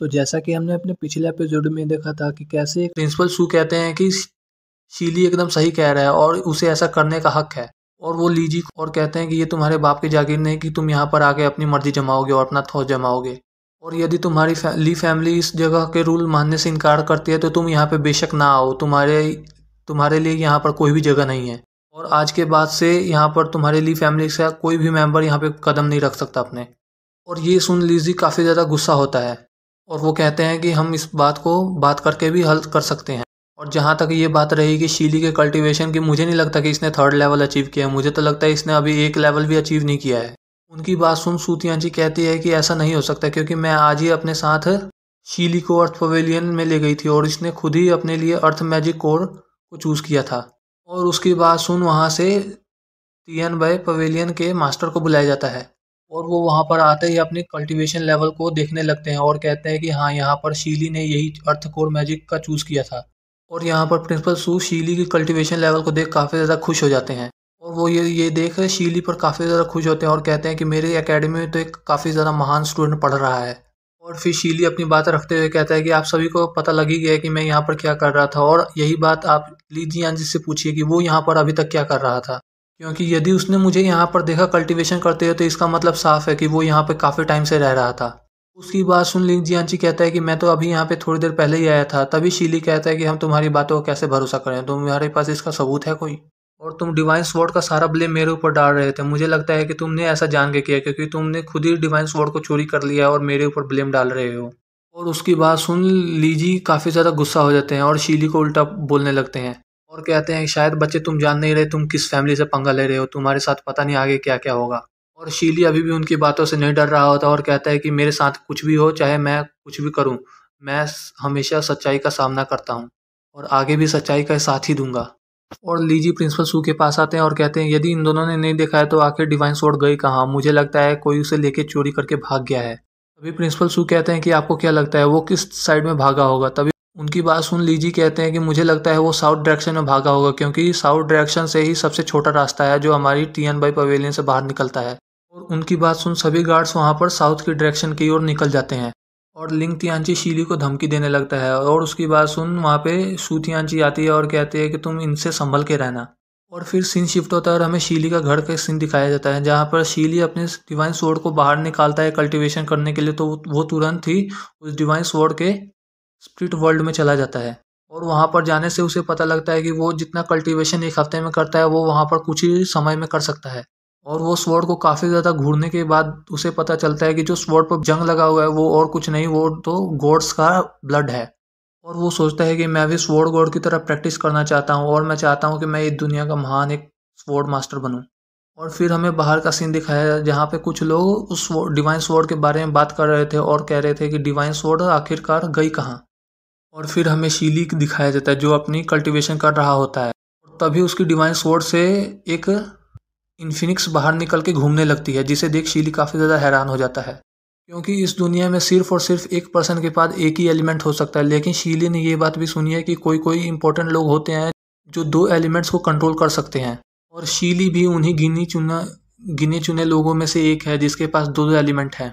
तो जैसा कि हमने अपने पिछले एपिसोड में देखा था कि कैसे प्रिंसिपल सू कहते हैं कि शीली एकदम सही कह रहा है और उसे ऐसा करने का हक है और वो लीजी और कहते हैं कि ये तुम्हारे बाप की जागीर नहीं कि तुम यहाँ पर आके अपनी मर्जी जमाओगे और अपना थोस जमाओगे और यदि तुम्हारी फै, ली फैमिली इस जगह के रूल मानने से इनकार करती है तो तुम यहाँ पे बेशक ना आओ तुम्हारे तुम्हारे लिए यहाँ पर कोई भी जगह नहीं है और आज के बाद से यहाँ पर तुम्हारे ली फैमिली का कोई भी मेम्बर यहाँ पर कदम नहीं रख सकता अपने और ये सुन लीजिए काफ़ी ज़्यादा गुस्सा होता है और वो कहते हैं कि हम इस बात को बात करके भी हल कर सकते हैं और जहाँ तक ये बात रही कि शीली के कल्टीवेशन की मुझे नहीं लगता कि इसने थर्ड लेवल अचीव किया है मुझे तो लगता है इसने अभी एक लेवल भी अचीव नहीं किया है उनकी बात सुन सूतिया जी कहती है कि ऐसा नहीं हो सकता क्योंकि मैं आज ही अपने साथ शीली को अर्थ पवेलियन में ले गई थी और इसने खुद ही अपने लिए अर्थ मैजिक कोर को चूज़ किया था और उसकी बात सुन वहाँ से टीएन बाय पवेलियन के मास्टर को बुलाया जाता है और वो वहाँ पर आते ही अपनी कल्टीवेशन लेवल को देखने लगते हैं और कहते हैं कि हाँ यहाँ पर शीली ने यही अर्थ कोर मैजिक का चूज़ किया था और यहाँ पर प्रिंसिपल सू शीली की कल्टीवेशन लेवल को देख काफ़ी ज़्यादा खुश हो जाते हैं और वो ये ये देख शीली पर काफ़ी ज़्यादा खुश होते हैं और कहते हैं कि मेरी अकेडमी में तो एक काफ़ी ज़्यादा महान स्टूडेंट पढ़ रहा है और फिर शीली अपनी बात रखते हुए कहता है कि आप सभी को पता लग ही गया कि मैं यहाँ पर क्या कर रहा था और यही बात आप लीजियान जी से पूछिए कि वो यहाँ पर अभी तक क्या कर रहा था क्योंकि यदि उसने मुझे यहाँ पर देखा कल्टीवेशन करते हुए तो इसका मतलब साफ है कि वो यहाँ पर काफ़ी टाइम से रह रहा था उसकी बात सुन लिंग जियांची कहता है कि मैं तो अभी यहाँ पे थोड़ी देर पहले ही आया था तभी शीली कहता है कि हम तुम्हारी बातों को कैसे भरोसा करें तुम्हारे पास इसका सबूत है कोई और तुम डिवाइन स्वॉर्ड का सारा ब्लेम मेरे ऊपर डाल रहे थे मुझे लगता है कि तुमने ऐसा जान के किया क्योंकि तुमने खुद ही डिवाइन स्वॉर्ड को चोरी कर लिया और मेरे ऊपर ब्लेम डाल रहे हो और उसकी बात सुन लीजी काफ़ी ज़्यादा गुस्सा हो जाते हैं और शीली को उल्टा बोलने लगते हैं और कहते हैं शायद बच्चे तुम जान नहीं रहे तुम किस फैमिली से पंगा ले रहे हो तुम्हारे साथ पता नहीं आगे क्या क्या होगा और शीली अभी भी उनकी बातों से नहीं डर रहा होता और कहता है कि मेरे साथ कुछ भी हो चाहे मैं कुछ भी करूं मैं हमेशा सच्चाई का सामना करता हूं और आगे भी सच्चाई का साथ ही दूंगा और लीजी प्रिंसिपल सू के पास आते हैं और कहते हैं यदि इन दोनों ने नहीं देखा है तो आखिर डिवाइन सोड गई कहाँ मुझे लगता है कोई उसे लेके चोरी करके भाग गया है तभी प्रिंसिपल सू कहते हैं कि आपको क्या लगता है वो किस साइड में भागा होगा तभी उनकी बात सुन लीजिए कहते हैं कि मुझे लगता है वो साउथ डायरेक्शन में भागा होगा क्योंकि साउथ डायरेक्शन से ही सबसे छोटा रास्ता है जो हमारी टीएन बाई पवेलियन से बाहर निकलता है और उनकी बात सुन सभी गार्ड्स वहाँ पर साउथ की डायरेक्शन की ओर निकल जाते हैं और लिंग तियांची शीली को धमकी देने लगता है और उसकी बात सुन वहाँ पे शू तियांची आती है और कहती है कि तुम इनसे संभल के रहना और फिर सीन शिफ्ट होता है और हमें शीली का घर का सीन दिखाया जाता है जहाँ पर शीली अपने डिवाइन स्वॉर्ड को बाहर निकालता है कल्टीवेशन करने के लिए तो वो तुरंत ही उस डिवाइन स्वॉर्ड के स्प्रिट वर्ल्ड में चला जाता है और वहाँ पर जाने से उसे पता लगता है कि वो जितना कल्टीवेशन एक हफ्ते में करता है वो वहाँ पर कुछ ही समय में कर सकता है और वो स्वॉर्ड को काफ़ी ज़्यादा घूरने के बाद उसे पता चलता है कि जो स्वॉर्ड पर जंग लगा हुआ है वो और कुछ नहीं वो तो गॉड्स का ब्लड है और वो सोचता है कि मैं भी स्वॉर्ड गॉड की तरह प्रैक्टिस करना चाहता हूँ और मैं चाहता हूँ कि मैं इस दुनिया का महान एक स्वॉर्ड मास्टर बनूँ और फिर हमें बाहर का सीन दिखाया जहाँ पे कुछ लोग उस डिवाइन स्वॉर्ड के बारे में बात कर रहे थे और कह रहे थे कि डिवाइन स्वॉर्ड आखिरकार गई कहाँ और फिर हमें शीली दिखाया जाता है जो अपनी कल्टिवेशन कर रहा होता है तभी उसकी डिवाइन स्वर्ड से एक इन्फिनिक्स बाहर निकल के घूमने लगती है जिसे देख शीली काफ़ी ज़्यादा हैरान हो जाता है क्योंकि इस दुनिया में सिर्फ और सिर्फ एक पर्सन के पास एक ही एलिमेंट हो सकता है लेकिन शीली ने ये बात भी सुनी है कि कोई कोई इंपॉर्टेंट लोग होते हैं जो दो एलिमेंट्स को कंट्रोल कर सकते हैं और शीली भी उन्हीं गिनी चुना गिने चुने लोगों में से एक है जिसके पास दो दो एलिमेंट हैं